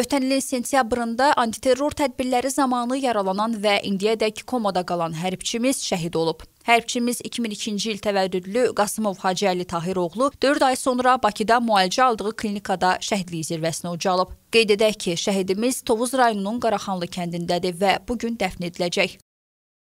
Ötən ilin sentyabrında antiterror tədbirləri zamanı yaralanan və indiyədək komada qalan hərbçimiz şəhid olub. Hərbçimiz 2002-ci il təvəddüdlü Qasımov Hacı Əli Tahiroğlu 4 ay sonra Bakıda müalicə aldığı klinikada şəhidlik zirvəsinə ucalıb. Qeyd edək ki, şəhidimiz Tovuz rayonunun Qaraxanlı kəndindədir və bu gün dəfn ediləcək.